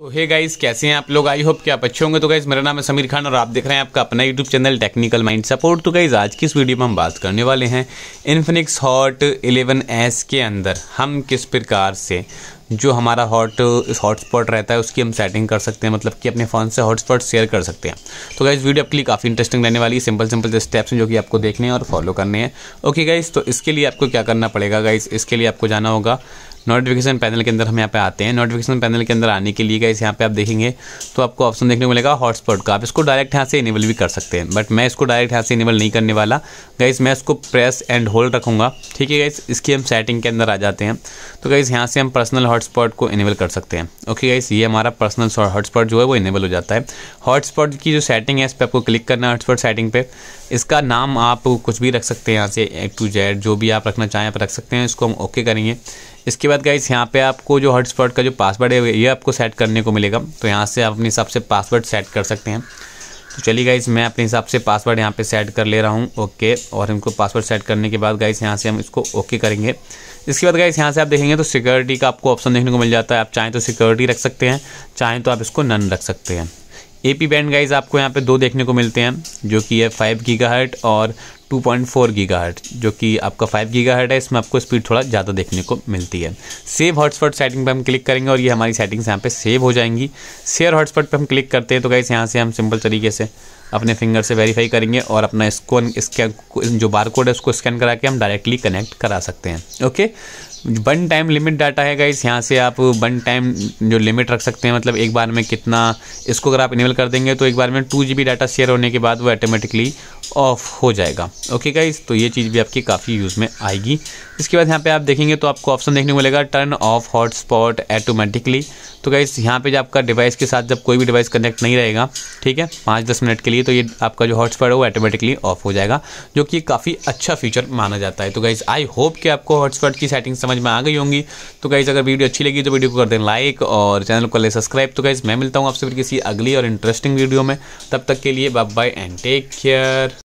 तो hey guys कैसे हैं आप लोग आई होप कि आप अच्छे होंगे तो गाइज मेरा नाम है समीर खान और आप देख रहे हैं आपका अपना YouTube channel technical mind support तो गाइज आज की इस वीडियो में हम बात करने वाले हैं इन्फिनिक्स हॉट 11s के अंदर हम किस प्रकार से जो हमारा हॉट हॉटस्पॉट रहता है उसकी हम सेटिंग कर सकते हैं मतलब कि अपने फ़ोन से हॉटस्पॉट शेयर कर सकते हैं तो गाइज़ वीडियो आपके लिए काफ़ी इंटरेस्टिंग रहने वाली है सिंपल सिंपल स्टेप्स हैं जो कि आपको देखने हैं और फॉलो करने हैं ओके गाइज़ तो इसके लिए आपको क्या करना पड़ेगा गाइज़ इसके लिए आपको जाना होगा नोटिफिकेशन पैनल के अंदर हम यहाँ पे आते हैं नोटिफिकेशन पैनल के अंदर आने के लिए गाइस यहाँ पे आप देखेंगे तो आपको ऑप्शन देखने को मिलेगा हॉटस्पॉट का आप इसको डायरेक्ट यहाँ से इनेबल भी कर सकते हैं बट मैं इसको डायरेक्ट यहाँ से इनेबल नहीं करने वाला गाइस मैं इसको प्रेस एंड होल्ड रखूँगा ठीक है गाइस इसकी हम सेटिंग के अंदर आ जाते हैं तो गाइस यहाँ से हम पर्सनल हॉटस्पॉट को इनेबल कर सकते हैं ओके गाइस ये हमारा पर्सनल हॉटस्पॉट जो है वो इनेबल हो जाता है हॉटस्पॉट की जो सेटिंग है इस पर आपको क्लिक करना है हॉटस्पॉट सेटिंग पे इसका नाम आप कुछ भी रख सकते हैं यहाँ से एक टू जेड जो भी आप रखना चाहें आप रख सकते हैं इसको हम ओके करेंगे इसके बाद गाइस यहाँ पे आपको जो हॉटस्पॉट का जो पासवर्ड है ये आपको सेट करने को मिलेगा तो यहाँ से आप अपने हिसाब से पासवर्ड सेट कर सकते हैं तो चलिए गाइस मैं अपने हिसाब से पासवर्ड यहाँ पे सेट कर ले रहा हूँ ओके और इनको पासवर्ड सेट करने के बाद गाइस यहाँ से हम इसको ओके करेंगे इसके बाद गाइस यहाँ से आप देखेंगे तो सिक्योरिटी का आपको ऑप्शन देखने को मिल जाता है आप चाहें तो सिक्योरिटी रख सकते हैं चाहें तो आप इसको नन रख सकते हैं ए पी बैंड गाइज आपको यहाँ पे दो देखने को मिलते हैं जो कि है फाइव गीगा हर्ट और टू पॉइंट जो कि आपका फाइव गीगा है इसमें आपको स्पीड थोड़ा ज़्यादा देखने को मिलती है सेव हॉटस्पॉट सेटिंग पर हम क्लिक करेंगे और ये हमारी सेटिंग्स यहाँ पे सेव हो जाएंगी शेयर हॉटस्पॉट पर हम क्लिक करते हैं तो गाइस यहाँ से हम सिंपल तरीके से अपने फिंगर से वेरीफाई करेंगे और अपना इसको स्कैन जो बार कोड है उसको स्कैन करा के हम डायरेक्टली कनेक्ट करा सकते हैं okay one time limit data है गाइस यहाँ से आप वन टाइम जो लिमिट रख सकते हैं मतलब एक बार में कितना इसको अगर आप इनेबल कर देंगे तो एक बार में टू जी डाटा शेयर होने के बाद वो ऑटोमेटिकली ऑफ हो जाएगा ओके गाइज तो ये चीज़ भी आपकी काफ़ी यूज़ में आएगी इसके बाद यहाँ पे आप देखेंगे तो आपको ऑप्शन देखने को मिलेगा टर्न ऑफ हॉटस्पॉट ऑटोमेटिकली तो गाइस यहाँ पे जो आपका डिवाइस के साथ जब कोई भी डिवाइस कनेक्ट नहीं रहेगा ठीक है पाँच दस मिनट के लिए तो ये आपका जो हॉटस्पॉट है वो ऑटोमेटिकली ऑफ हो जाएगा जो कि काफ़ी अच्छा फीचर माना जाता है तो गाइज आई होप कि आपको हॉटस्पॉट की सेटिंग समझ में आ गई होंगी तो गाइज अगर वीडियो अच्छी लगी तो वीडियो को कर दें लाइक और चैनल को ले सब्सक्राइब तो गाइज मैं मिलता हूँ आपसे फिर किसी अगली और इंटरेस्टिंग वीडियो में तब तक के लिए bye bye and take care